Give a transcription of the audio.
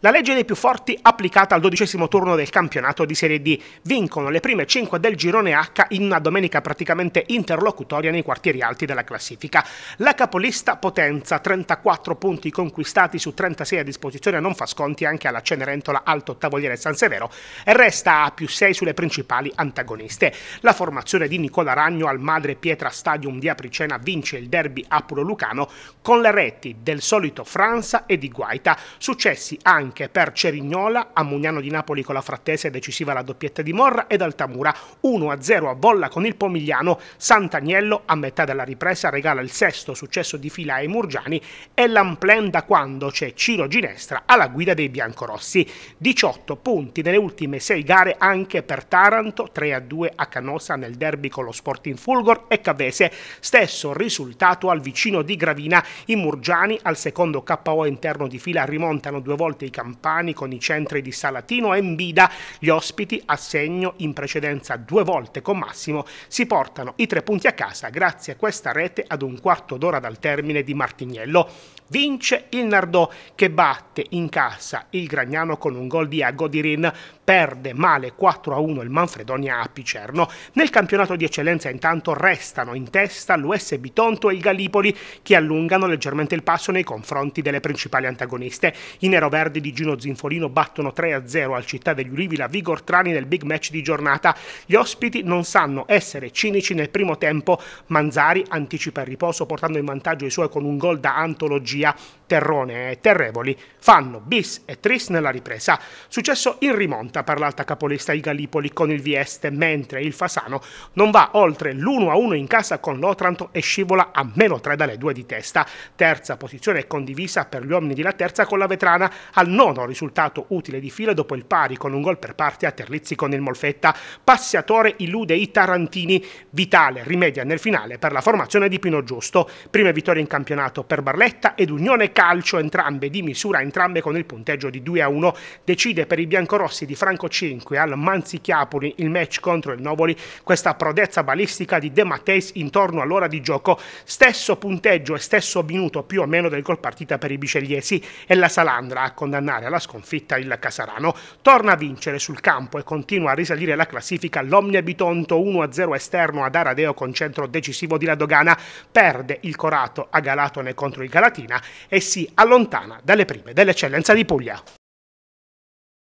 La legge dei più forti applicata al dodicesimo turno del campionato di Serie D. Vincono le prime 5 del girone H in una domenica praticamente interlocutoria nei quartieri alti della classifica. La capolista Potenza, 34 punti conquistati su 36 a disposizione, non fa sconti anche alla Cenerentola Alto Tavoliere San Severo e resta a più 6 sulle principali antagoniste. La formazione di Nicola Ragno al Madre Pietra Stadium di Apricena vince il derby Apulo Lucano con le reti del solito Franza e di Guaita, successi anche anche per Cerignola, Ammugnano di Napoli con la Frattese decisiva la doppietta di Morra ed Altamura 1-0 a bolla con il Pomigliano, Sant'Agnello a metà della ripresa regala il sesto successo di fila ai Murgiani e l'Amplen da quando c'è Ciro Ginestra alla guida dei biancorossi. 18 punti nelle ultime 6 gare anche per Taranto, 3-2 a Canosa nel derby con lo Sporting Fulgor e Cavese, stesso risultato al vicino di Gravina. I Murgiani al secondo KO interno di fila rimontano due volte i campani con i centri di Salatino e Mbida, gli ospiti a segno in precedenza due volte con Massimo si portano i tre punti a casa grazie a questa rete ad un quarto d'ora dal termine di Martignello. Vince il Nardò che batte in casa il Gragnano con un gol di Agodirin, perde male 4-1 il Manfredonia a Picerno. Nel campionato di eccellenza intanto restano in testa l'US Bitonto e il Gallipoli che allungano leggermente il passo nei confronti delle principali antagoniste. I neroverdi di di Gino Zinfolino battono 3-0 al Città degli Ulivi la Vigor Trani nel big match di giornata. Gli ospiti non sanno essere cinici nel primo tempo. Manzari anticipa il riposo portando in vantaggio i suoi con un gol da antologia. Terrone e Terrevoli fanno bis e tris nella ripresa. Successo in rimonta per l'alta capolista il Gallipoli con il Vieste, mentre il Fasano non va oltre l'1-1 in casa con l'Otranto e scivola a meno 3 dalle due di testa. Terza posizione condivisa per gli uomini della terza con la Vetrana, al nono risultato utile di fila dopo il pari con un gol per parte a Terlizzi con il Molfetta. Passiatore illude i Tarantini, vitale rimedia nel finale per la formazione di Pino Giusto. Prime vittorie in campionato per Barletta ed Unione calcio entrambe di misura, entrambe con il punteggio di 2 a 1. Decide per i biancorossi di Franco 5 al Manzichiapoli il match contro il Novoli, questa prodezza balistica di De Matteis intorno all'ora di gioco, stesso punteggio e stesso minuto più o meno del gol partita per i bicelliesi e la Salandra a condannare alla sconfitta il Casarano. Torna a vincere sul campo e continua a risalire la classifica l'Omnia Bitonto 1-0 esterno ad Aradeo con centro decisivo di Ladogana, perde il Corato a Galatone contro il Galatina e si allontana dalle prime dell'eccellenza di Puglia.